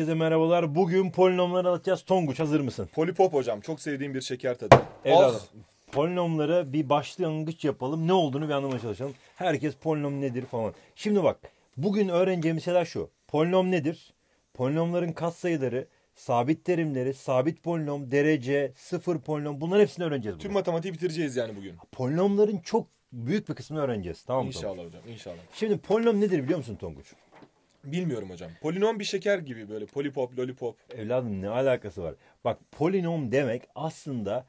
Herkese merhabalar. Bugün polinomları anlatacağız. Tonguç hazır mısın? Polipop hocam. Çok sevdiğim bir şeker tadı. Evladım. Of. Polinomlara bir başlangıç yapalım. Ne olduğunu bir anlamaya çalışalım. Herkes polinom nedir falan. Şimdi bak. Bugün öğreneceğimiz şeyler şu. Polinom nedir? Polinomların katsayıları, sabit terimleri, sabit polinom, derece, sıfır polinom bunların hepsini öğreneceğiz bugün. Tüm matematiği bitireceğiz yani bugün. Polinomların çok büyük bir kısmını öğreneceğiz. Tamam mı? İnşallah hocam. İnşallah. Şimdi polinom nedir biliyor musun Tonguç? Bilmiyorum hocam. Polinom bir şeker gibi böyle polipop, lollipop. Evladım ne alakası var? Bak polinom demek aslında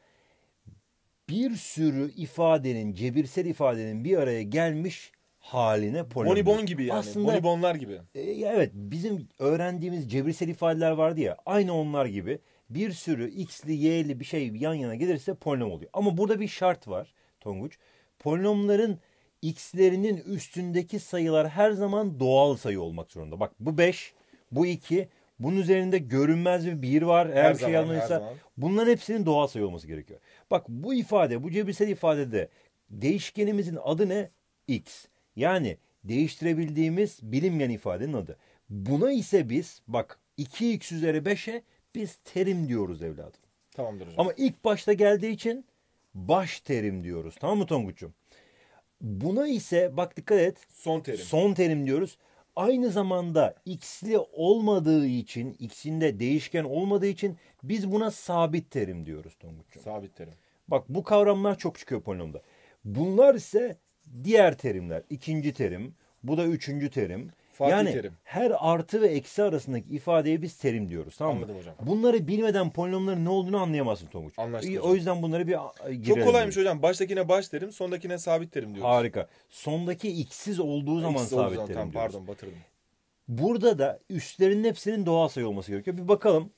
bir sürü ifadenin, cebirsel ifadenin bir araya gelmiş haline polinom. Bonibon gibi yani. Aslında, Bonibonlar gibi. E, evet bizim öğrendiğimiz cebirsel ifadeler vardı ya aynı onlar gibi bir sürü x'li y'li bir şey yan yana gelirse polinom oluyor. Ama burada bir şart var Tonguç. Polinomların x'lerinin üstündeki sayılar her zaman doğal sayı olmak zorunda. Bak bu 5, bu 2, bunun üzerinde görünmez bir 1 var. Eğer her bir şey yanlışsa bunların hepsinin doğal sayı olması gerekiyor. Bak bu ifade, bu cebirsel ifadede değişkenimizin adı ne? x. Yani değiştirebildiğimiz bilinmeyen ifadenin adı. Buna ise biz bak 2x üzeri 5'e biz terim diyoruz evladım. Tamamdır hocam. Ama ilk başta geldiği için baş terim diyoruz. Tamam mı Tonguç'um? Buna ise bak dikkat et. Son terim. Son terim diyoruz. Aynı zamanda x'li olmadığı için, x'inde değişken olmadığı için biz buna sabit terim diyoruz Tonguç'cum. Sabit terim. Bak bu kavramlar çok çıkıyor polinomda. Bunlar ise diğer terimler. ikinci terim, bu da üçüncü terim. Fatih yani terim. her artı ve eksi arasındaki ifadeye biz terim diyoruz. Tamam mı? Anladım hocam. Bunları bilmeden polinomların ne olduğunu anlayamazsın Tonguç. Anlaştık O yüzden bunları bir girelim. Çok kolaymış diyoruz. hocam. Baştakine baş terim, sondakine sabit terim diyoruz. Harika. Sondaki x'siz olduğu zaman X'siz sabit zaman, terim tamam, diyoruz. Pardon batırdım. Burada da üstlerin hepsinin doğal sayı olması gerekiyor. Bir bakalım.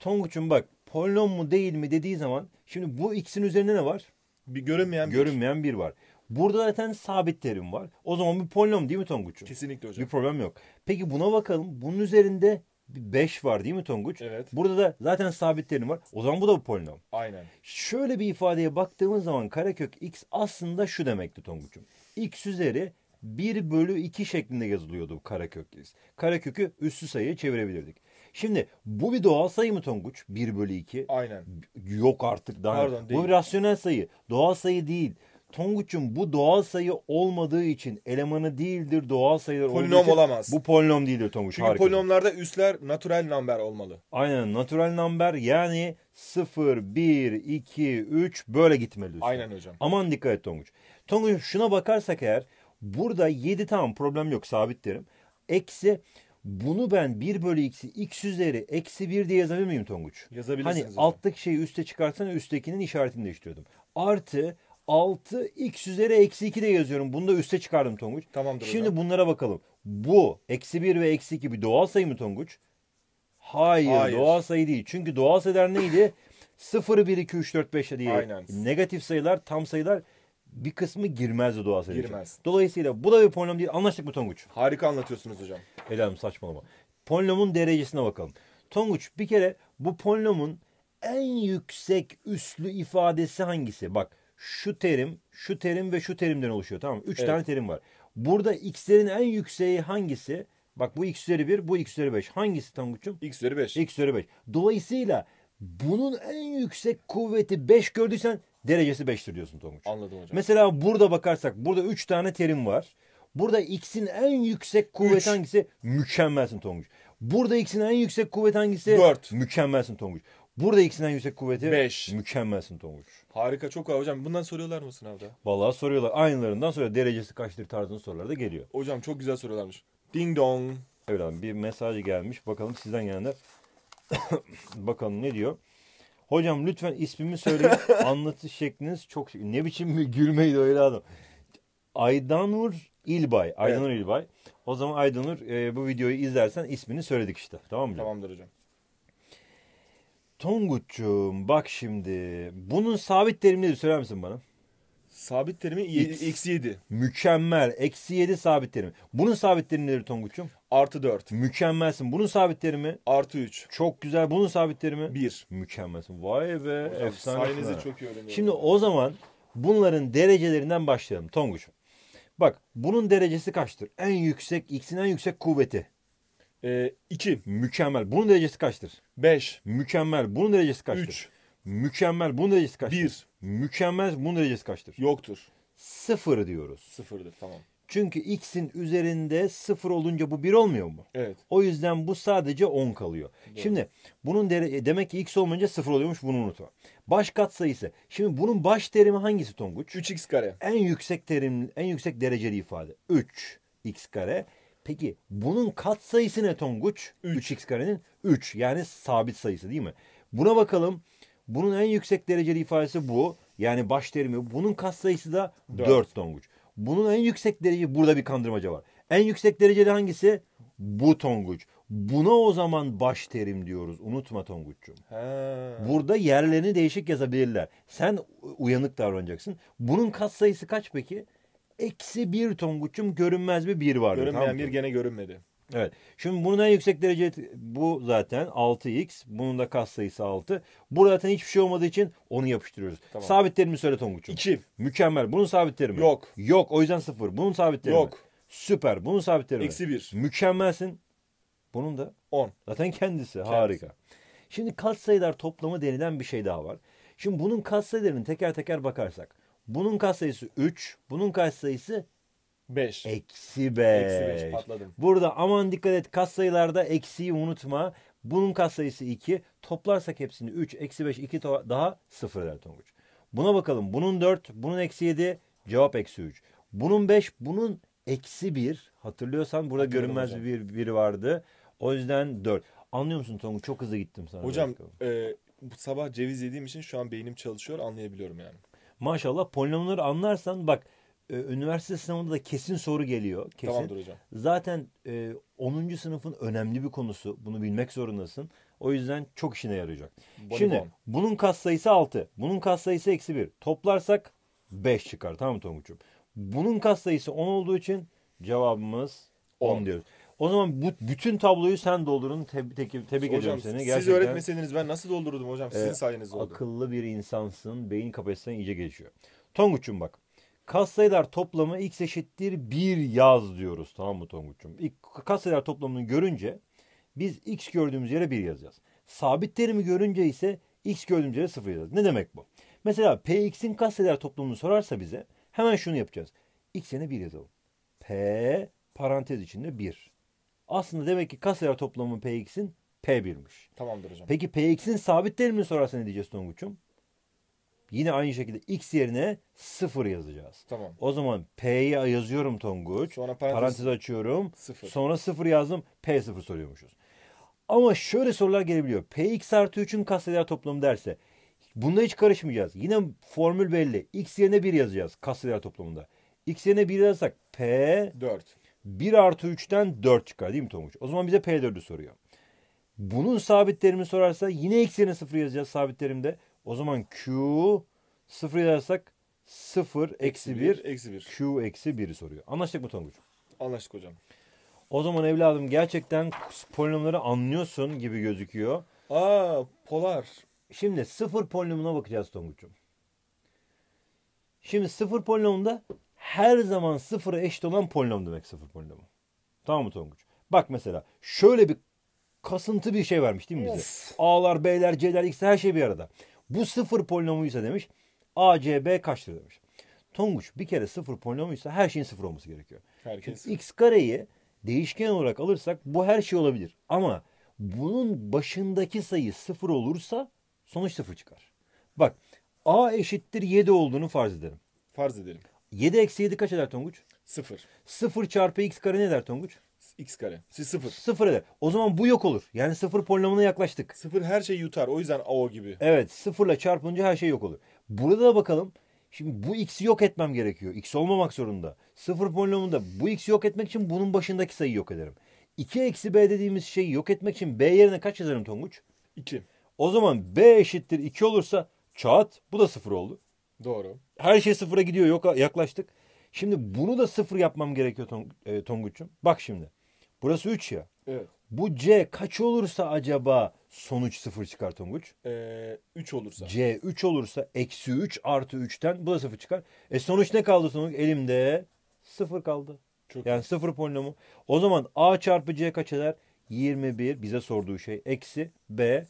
Tonguç'un bak polinom mu değil mi dediği zaman şimdi bu x'in üzerinde ne var? Bir görünmeyen bir. Görünmeyen bir var. Burada zaten sabit terim var. O zaman bir polinom değil mi Tonguç'um? Kesinlikle hocam. Bir problem yok. Peki buna bakalım. Bunun üzerinde 5 var değil mi Tonguç? Evet. Burada da zaten sabit terim var. O zaman bu da bir polinom. Aynen. Şöyle bir ifadeye baktığımız zaman karekök x aslında şu demekti Tonguç'um. x üzeri 1 bölü 2 şeklinde yazılıyordu bu karekök x. Karekökü üstü sayıya çevirebilirdik. Şimdi bu bir doğal sayı mı Tonguç? 1 bölü 2. Aynen. Yok artık daha. Pardon, değil. Bu bir rasyonel sayı. Doğal sayı değil. Tonguç'un bu doğal sayı olmadığı için elemanı değildir doğal sayılar polinom olduğu için, olamaz. Bu polinom değildir Tonguç. Çünkü harika. polinomlarda üsler natural number olmalı. Aynen natural number yani 0, 1, 2, 3 böyle gitmeli. Üsler. Aynen hocam. Aman dikkat et Tonguç. Tonguç şuna bakarsak eğer burada 7 tamam problem yok sabit derim. Eksi bunu ben 1 bölü x'i x üzeri eksi 1 diye yazabilir miyim Tonguç? Yazabilirsiniz. Hani alttaki şeyi üste çıkartsan üsttekinin işaretini değiştiriyordum. Artı 6 x üzeri eksi 2 de yazıyorum. Bunu da üste çıkardım Tonguç. Tamamdır Şimdi hocam. bunlara bakalım. Bu eksi 1 ve eksi 2 bir doğal sayı mı Tonguç? Hayır, Hayır. doğal sayı değil. Çünkü doğal sayılar neydi? 0, 1, 2, 3, 4, 5 diye. Aynen. Negatif sayılar, tam sayılar bir kısmı girmezdi doğal sayılar. Girmez. Dolayısıyla bu da bir polinom değil. Anlaştık mı Tonguç? Harika anlatıyorsunuz hocam. Helal saçmalama. Polinomun derecesine bakalım. Tonguç bir kere bu polinomun en yüksek üslü ifadesi hangisi? Bak şu terim, şu terim ve şu terimden oluşuyor. Tamam mı? Üç evet. tane terim var. Burada x'lerin en yükseği hangisi? Bak bu x üzeri 1, bu x üzeri 5. Hangisi Tanguç'um? x üzeri 5. x üzeri 5. Dolayısıyla bunun en yüksek kuvveti 5 gördüysen derecesi 5'tir diyorsun Tonguç. Anladım hocam. Mesela burada bakarsak burada 3 tane terim var. Burada x'in en yüksek kuvveti hangisi? Mükemmelsin Tonguç. Burada x'in en yüksek kuvveti hangisi? 4. Mükemmelsin Tonguç. Burada ikisinden yüksek kuvveti 5. Mükemmelsin Tonguç. Harika çok abi hocam. Bundan soruyorlar mı sınavda? Vallahi soruyorlar. Aynılarından sonra derecesi kaçtır tarzında sorular da geliyor. Hocam çok güzel sorularmış. Ding dong. Evet abi bir mesaj gelmiş. Bakalım sizden gelenler. Bakalım ne diyor? Hocam lütfen ismimi söyleyin. Anlatış şekliniz çok şey- Ne biçim bir gülmeydi öyle adam. Aydanur İlbay. Aydanur evet. İlbay. O zaman Aydanur e, bu videoyu izlersen ismini söyledik işte. Tamam mı? Tamamdır hocam. Tonguç'um bak şimdi bunun sabit terimi nedir söyler misin bana? Sabit terimi X. eksi 7. Mükemmel. Eksi 7 sabit terimi. Bunun sabit terimi nedir Tonguç'um? Artı 4. Mükemmelsin. Bunun sabit terimi? Artı 3. Çok güzel. Bunun sabit terimi? 1. Mükemmelsin. Vay be. efsane. Sayenizde çok iyi öğreniyorum. Şimdi o zaman bunların derecelerinden başlayalım Tonguç'um. Bak bunun derecesi kaçtır? En yüksek, X'in en yüksek kuvveti. E, ee, 2. Mükemmel. Bunun derecesi kaçtır? Beş. Mükemmel. Bunun derecesi kaçtır? Üç. Mükemmel. Bunun derecesi kaçtır? Bir. Mükemmel. Bunun derecesi kaçtır? Yoktur. 0 diyoruz. 0'dır tamam. Çünkü x'in üzerinde sıfır olunca bu bir olmuyor mu? Evet. O yüzden bu sadece 10 kalıyor. Doğru. Şimdi bunun dere e, demek ki x olmayınca sıfır oluyormuş bunu unutma. Baş katsayısı. Şimdi bunun baş terimi hangisi Tonguç? 3x kare. En yüksek terim en yüksek dereceli ifade. 3 x kare. Peki bunun kat sayısı ne Tonguç? 3. 3x karenin 3 yani sabit sayısı değil mi? Buna bakalım. Bunun en yüksek dereceli ifadesi bu. Yani baş terimi. Bunun kat sayısı da 4, 4 Tonguç. Bunun en yüksek derece burada bir kandırmaca var. En yüksek dereceli hangisi? Bu Tonguç. Buna o zaman baş terim diyoruz. Unutma Tonguç'cum. Burada yerlerini değişik yazabilirler. Sen uyanık davranacaksın. Bunun kat sayısı kaç peki? Eksi bir Tonguç'um görünmez bir bir vardı. Görünmeyen tamam. bir gene görünmedi. Evet. Şimdi bunun en yüksek derece bu zaten 6x. Bunun da kas sayısı 6. Burada zaten hiçbir şey olmadığı için onu yapıştırıyoruz. Tamam. Sabit terimi söyle Tonguç'um. 2. Mükemmel. Bunun sabit terimi. Yok. Yok. O yüzden 0. Bunun sabit terimi. Yok. Süper. Bunun sabit terimi. Eksi 1. Mükemmelsin. Bunun da 10. Zaten kendisi. kendisi. Harika. Şimdi kas sayılar toplamı denilen bir şey daha var. Şimdi bunun kas sayılarını teker teker bakarsak. Bunun sayısı 3. Bunun katsayısı sayısı Eksi 5. Eksi 5 patladım. Burada aman dikkat et katsayılarda eksiyi unutma. Bunun sayısı 2. Toplarsak hepsini 3, eksi 5, 2 daha 0 der Tonguç. Buna bakalım. Bunun 4, bunun eksi 7, cevap eksi 3. Bunun 5, bunun eksi 1. Hatırlıyorsan burada Hatırladım görünmez hocam. bir biri vardı. O yüzden 4. Anlıyor musun Tonguç? Çok hızlı gittim sana. Hocam e, sabah ceviz yediğim için şu an beynim çalışıyor anlayabiliyorum yani. Maşallah polinomları anlarsan bak e, üniversite sınavında da kesin soru geliyor. Kesin. Tamamdır hocam. Zaten e, 10. sınıfın önemli bir konusu. Bunu bilmek zorundasın. O yüzden çok işine yarayacak. Bonibon. Şimdi bunun katsayısı 6. Bunun katsayısı eksi 1. Toplarsak 5 çıkar. Tamam mı Tonguç'um? Bunun katsayısı 10 olduğu için cevabımız 10, 10 diyoruz. O zaman bu bütün tabloyu sen doldurun. Teb tebrik te ediyorum seni. Gerçekten siz öğretmeseydiniz ben nasıl doldururdum hocam? Sizin e, sayenizde oldu. Akıllı bir insansın. Beyin kapasiten iyice gelişiyor. Tonguç'um bak. Kas sayılar toplamı x eşittir 1 yaz diyoruz. Tamam mı Tonguç'um? Kas sayılar toplamını görünce biz x gördüğümüz yere 1 yazacağız. Sabit terimi görünce ise x gördüğümüz yere 0 yazacağız. Ne demek bu? Mesela px'in kas sayılar toplamını sorarsa bize hemen şunu yapacağız. x'ine 1 yazalım. p parantez içinde 1. Aslında demek ki Kasera toplamı PX'in P1'miş. Tamamdır hocam. Peki PX'in sabit değerini sorarsa ne diyeceğiz Tonguç'um? Yine aynı şekilde x yerine 0 yazacağız. Tamam. O zaman P'yi yazıyorum Tonguç. Sonra parantez, parantez açıyorum. Sıfır. Sonra 0 yazdım. P0 soruyormuşuz. Ama şöyle sorular gelebiliyor. Px artı 3'ün katsayılar toplamı derse bunda hiç karışmayacağız. Yine formül belli. X yerine 1 yazacağız katsayılar toplamında. X yerine 1 yazsak P 4. 1 artı 3'ten 4 çıkar değil mi Tonguç? O zaman bize P4'ü soruyor. Bunun sabit terimini sorarsa yine x yerine 0 yazacağız sabit terimde. O zaman Q 0 yazarsak 0 eksi 1, eksi 1. Q eksi 1'i soruyor. Anlaştık mı Tonguç? Anlaştık hocam. O zaman evladım gerçekten polinomları anlıyorsun gibi gözüküyor. Aa polar. Şimdi sıfır polinomuna bakacağız Tonguç'um. Şimdi sıfır polinomunda her zaman sıfıra eşit olan polinom demek sıfır polinomu. Tamam mı Tonguç? Bak mesela şöyle bir kasıntı bir şey vermiş değil mi bize? A'lar, B'ler, C'ler, X'ler her şey bir arada. Bu sıfır polinomuysa demiş A, C, B kaçtır demiş. Tonguç bir kere sıfır polinomuysa her şeyin sıfır olması gerekiyor. Herkes. X kareyi değişken olarak alırsak bu her şey olabilir. Ama bunun başındaki sayı sıfır olursa sonuç sıfır çıkar. Bak A eşittir 7 olduğunu farz edelim. Farz edelim. 7 eksi 7 kaç eder Tonguç? 0. 0 çarpı x kare ne der Tonguç? x kare. Siz 0. 0 eder. O zaman bu yok olur. Yani 0 polinomuna yaklaştık. 0 her şeyi yutar. O yüzden AO gibi. Evet. 0 ile çarpınca her şey yok olur. Burada da bakalım. Şimdi bu x'i yok etmem gerekiyor. x olmamak zorunda. 0 polinomunda bu x'i yok etmek için bunun başındaki sayıyı yok ederim. 2 eksi b dediğimiz şeyi yok etmek için b yerine kaç yazarım Tonguç? 2. O zaman b eşittir 2 olursa çat bu da 0 oldu. Doğru. Her şey sıfıra gidiyor. Yok yaklaştık. Şimdi bunu da sıfır yapmam gerekiyor Tong e, Tonguç'um. Bak şimdi. Burası 3 ya. Evet. Bu C kaç olursa acaba sonuç sıfır çıkar Tonguç? 3 ee, üç olursa. C 3 olursa eksi 3 artı 3'ten bu da sıfır çıkar. E sonuç ne kaldı sonuç? Elimde sıfır kaldı. Çok yani sıfır polinomu. O zaman A çarpı C kaç eder? 21 bize sorduğu şey. Eksi B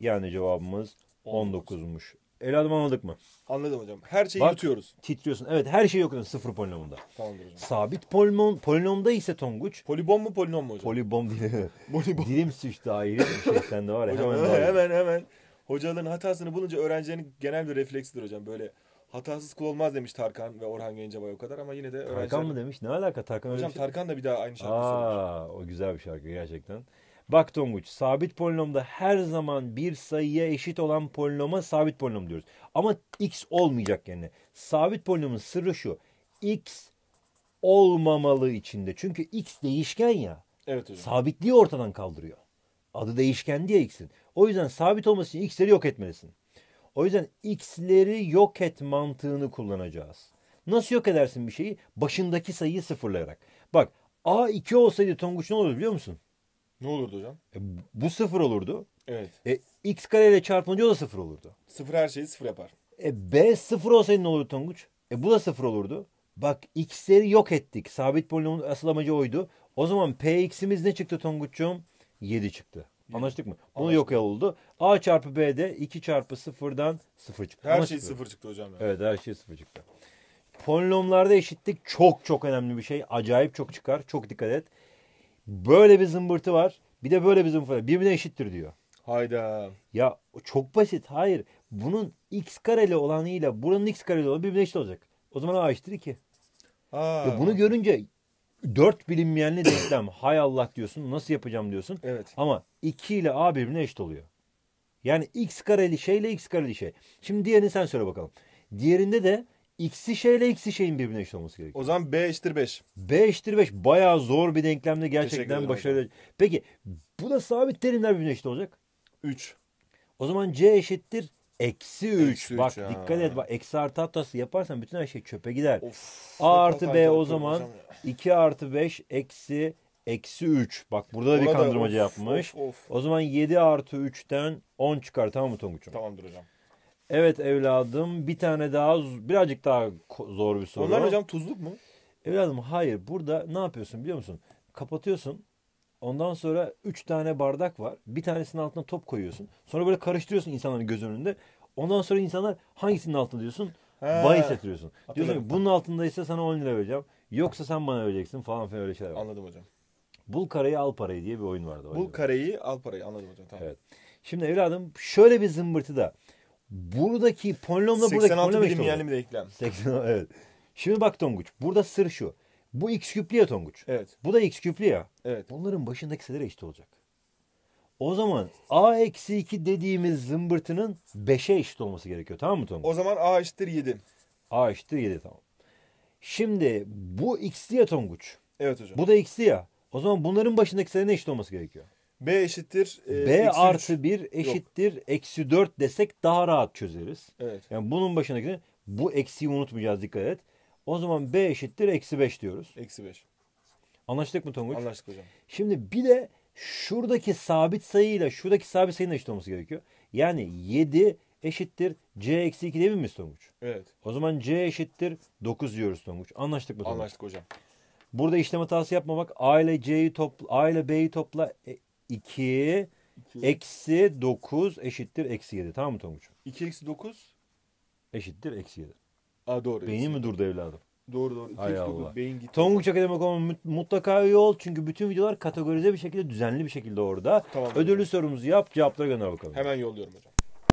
yani cevabımız 19'muş. Ele adım anladık mı? Anladım hocam. Her şeyi Bak, yutuyoruz. Titriyorsun. Evet her şeyi okuyorsun sıfır polinomunda. Tamamdır hocam. Sabit polinom, polinomda ise Tonguç. Polibom mu polinom mu hocam? Polibom değil. Polibom. Dilim suçtu daire bir şey sende var Hocam, hemen, hemen, hemen hemen. Hocaların hatasını bulunca öğrencilerin genel bir refleksidir hocam. Böyle hatasız kul olmaz demiş Tarkan ve Orhan Gencebay o kadar ama yine de öğrenciler... Tarkan mı demiş? Ne alaka Tarkan? Hocam şey... Tarkan da bir daha aynı şarkı Aa, söylemiş. O güzel bir şarkı gerçekten. Bak Tonguç sabit polinomda her zaman bir sayıya eşit olan polinoma sabit polinom diyoruz. Ama x olmayacak yani. Sabit polinomun sırrı şu. x olmamalı içinde. Çünkü x değişken ya. Evet hocam. Sabitliği ortadan kaldırıyor. Adı değişken diye x'in. O yüzden sabit olması için x'leri yok etmelisin. O yüzden x'leri yok et mantığını kullanacağız. Nasıl yok edersin bir şeyi? Başındaki sayıyı sıfırlayarak. Bak a2 olsaydı Tonguç ne olur biliyor musun? Ne olurdu hocam? E, bu sıfır olurdu. Evet. E, x ile çarpınca o da sıfır olurdu. Sıfır her şeyi sıfır yapar. E, b sıfır olsaydı ne olurdu Tonguç? E, bu da sıfır olurdu. Bak x'leri yok ettik. Sabit polinomun asıl amacı oydu. O zaman px'imiz ne çıktı Tonguç'cum? 7 çıktı. Anlaştık mı? Bunu yok ya oldu. A çarpı B'de 2 çarpı 0'dan 0 çıktı. Her Anlaştık şey 0 çıktı hocam. Yani. Evet her şey 0 çıktı. Polinomlarda eşitlik çok çok önemli bir şey. Acayip çok çıkar. Çok dikkat et. Böyle bir zımbırtı var. Bir de böyle bir zımbırtı var. Birbirine eşittir diyor. Hayda. Ya çok basit. Hayır. Bunun x kareli olanıyla buranın x kareli olanı birbirine eşit olacak. O zaman a eşittir 2. Aa. bunu görünce dört bilinmeyenli denklem. Hay Allah diyorsun. Nasıl yapacağım diyorsun. Evet. Ama 2 ile a birbirine eşit oluyor. Yani x kareli şeyle x kareli şey. Şimdi diğerini sen söyle bakalım. Diğerinde de x'i şeyle x'i şeyin birbirine eşit olması gerekiyor. O zaman b eşittir 5. b eşittir 5 bayağı zor bir denklemde gerçekten başarılı. Hocam. Peki bu da sabit terimler birbirine eşit olacak. 3. O zaman c eşittir eksi 3. bak ya. dikkat et bak eksi artı hatası yaparsan bütün her şey çöpe gider. Of, a artı b o zaman 2 artı 5 eksi eksi 3. Bak burada da bir Orada kandırmaca of, yapmış. Of, of. O zaman 7 artı 3'ten 10 çıkar tamam mı Tonguç'um? Tamamdır hocam. Evet evladım bir tane daha birazcık daha zor bir soru. Onlar hocam tuzluk mu? Evladım hayır burada ne yapıyorsun biliyor musun? Kapatıyorsun ondan sonra 3 tane bardak var bir tanesinin altına top koyuyorsun. Sonra böyle karıştırıyorsun insanların göz önünde. Ondan sonra insanlar hangisinin altında diyorsun? Bayi ettiriyorsun. Diyorsun ki bunun altındaysa sana 10 lira vereceğim. Yoksa sen bana vereceksin falan filan öyle şeyler var. Anladım hocam. Bul kareyi al parayı diye bir oyun vardı. Bul kareyi al parayı anladım hocam tamam. Evet. Şimdi evladım şöyle bir zımbırtı da. Buradaki polinomla buradaki polinom eşit olur. 86 bilim bir denklem. evet. Şimdi bak Tonguç. Burada sır şu. Bu x küplü ya Tonguç. Evet. Bu da x küplü ya. Evet. Onların başındaki sayılar eşit olacak. O zaman a eksi 2 dediğimiz zımbırtının 5'e eşit olması gerekiyor. Tamam mı Tonguç? O zaman a eşittir 7. a eşittir 7 tamam. Şimdi bu x'li ya Tonguç. Evet hocam. Bu da x'li ya. O zaman bunların başındaki ne eşit olması gerekiyor. B eşittir. E, B artı 3. 1 eşittir Yok. eksi 4 desek daha rahat çözeriz. Evet. Yani bunun başındaki Bu eksiyi unutmayacağız dikkat et. O zaman B eşittir eksi 5 diyoruz. Eksi 5. Anlaştık mı Tonguç? Anlaştık hocam. Şimdi bir de şuradaki sabit sayıyla şuradaki sabit sayının eşit olması gerekiyor. Yani 7 eşittir C eksi 2 değil mi Tonguç? Evet. O zaman C eşittir 9 diyoruz Tonguç. Anlaştık mı Tonguç? Anlaştık hocam. Burada işlem hatası yapmamak. A ile C'yi topla, A ile B'yi topla, e, 2 eksi 9 eşittir eksi 7. Tamam mı Tonguç? 2 eksi 9 eşittir eksi 7. Aa doğru. Beyni mi durdu evladım? Doğru doğru. 2 eksi 9 beyin gitti. Tonguç Akademik olma mutlaka üye ol. Çünkü bütün videolar kategorize bir şekilde düzenli bir şekilde orada. Tamam. Ödüllü sorumuzu yap cevapları gönder bakalım. Hemen yolluyorum hocam.